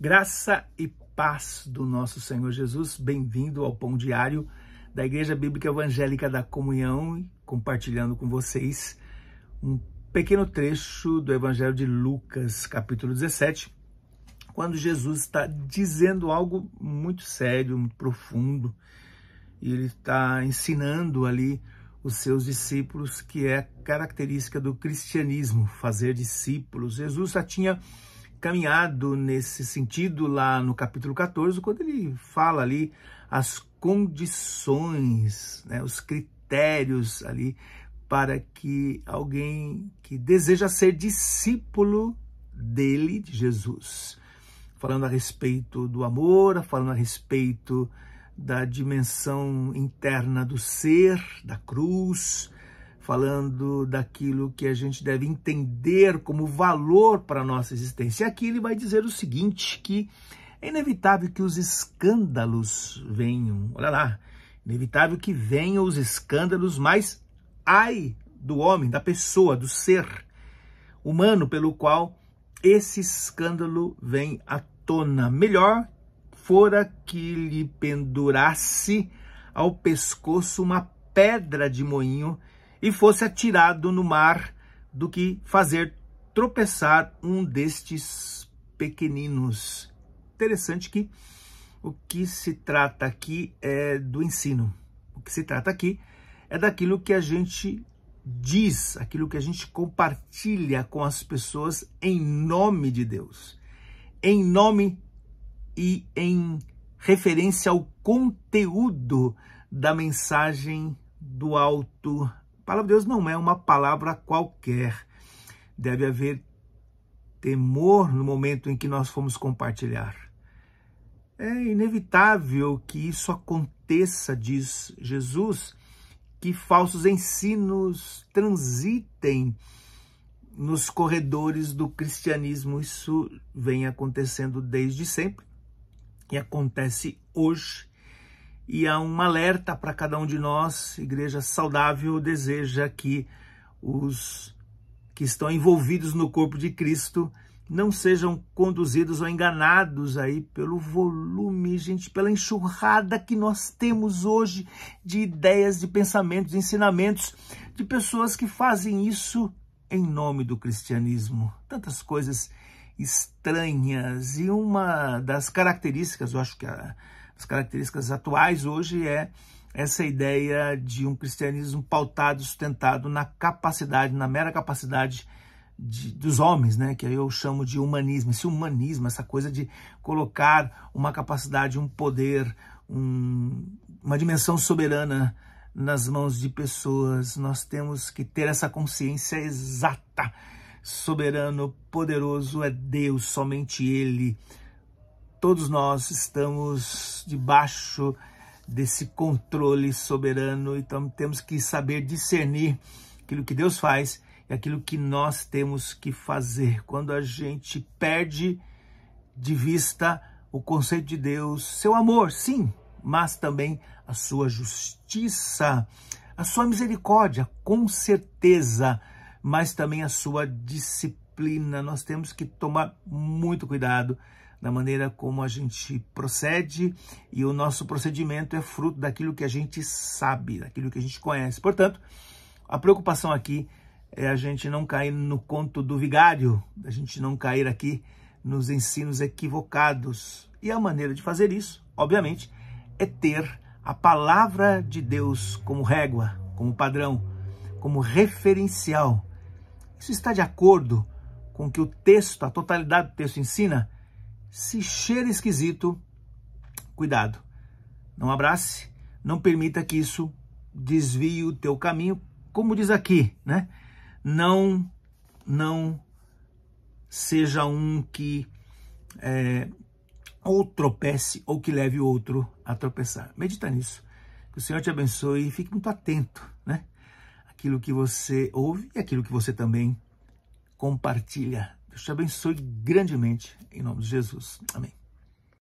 Graça e paz do nosso Senhor Jesus. Bem-vindo ao Pão Diário da Igreja Bíblica Evangélica da Comunhão, compartilhando com vocês um pequeno trecho do Evangelho de Lucas, capítulo 17, quando Jesus está dizendo algo muito sério, muito profundo, e ele está ensinando ali os seus discípulos, que é característica do cristianismo, fazer discípulos. Jesus já tinha caminhado nesse sentido lá no capítulo 14, quando ele fala ali as condições, né, os critérios ali para que alguém que deseja ser discípulo dele, de Jesus, falando a respeito do amor, falando a respeito da dimensão interna do ser, da cruz, falando daquilo que a gente deve entender como valor para a nossa existência. E aqui ele vai dizer o seguinte, que é inevitável que os escândalos venham. Olha lá, inevitável que venham os escândalos, mas ai do homem, da pessoa, do ser humano pelo qual esse escândalo vem à tona. Melhor fora que lhe pendurasse ao pescoço uma pedra de moinho e fosse atirado no mar do que fazer tropeçar um destes pequeninos. Interessante que o que se trata aqui é do ensino. O que se trata aqui é daquilo que a gente diz, aquilo que a gente compartilha com as pessoas em nome de Deus. Em nome e em referência ao conteúdo da mensagem do alto palavra de Deus não é uma palavra qualquer. Deve haver temor no momento em que nós formos compartilhar. É inevitável que isso aconteça, diz Jesus, que falsos ensinos transitem nos corredores do cristianismo. Isso vem acontecendo desde sempre e acontece hoje e há um alerta para cada um de nós. Igreja Saudável deseja que os que estão envolvidos no corpo de Cristo não sejam conduzidos ou enganados aí pelo volume, gente, pela enxurrada que nós temos hoje de ideias, de pensamentos, de ensinamentos de pessoas que fazem isso em nome do cristianismo. Tantas coisas estranhas e uma das características, eu acho que a as características atuais hoje é essa ideia de um cristianismo pautado, sustentado na capacidade, na mera capacidade de, dos homens, né? que eu chamo de humanismo. Esse humanismo, essa coisa de colocar uma capacidade, um poder, um, uma dimensão soberana nas mãos de pessoas. Nós temos que ter essa consciência exata. Soberano, poderoso é Deus, somente Ele Todos nós estamos debaixo desse controle soberano, então temos que saber discernir aquilo que Deus faz e aquilo que nós temos que fazer. Quando a gente perde de vista o conceito de Deus, seu amor, sim, mas também a sua justiça, a sua misericórdia, com certeza, mas também a sua disciplina disciplina, nós temos que tomar muito cuidado na maneira como a gente procede e o nosso procedimento é fruto daquilo que a gente sabe, daquilo que a gente conhece. Portanto, a preocupação aqui é a gente não cair no conto do vigário, a gente não cair aqui nos ensinos equivocados. E a maneira de fazer isso, obviamente, é ter a palavra de Deus como régua, como padrão, como referencial. Isso está de acordo com que o texto, a totalidade do texto ensina, se cheira esquisito, cuidado. Não abrace, não permita que isso desvie o teu caminho, como diz aqui, né? Não, não seja um que é, ou tropece ou que leve o outro a tropeçar. Medita nisso. Que o Senhor te abençoe e fique muito atento, né? Aquilo que você ouve e aquilo que você também compartilha. Deus te abençoe grandemente, em nome de Jesus. Amém.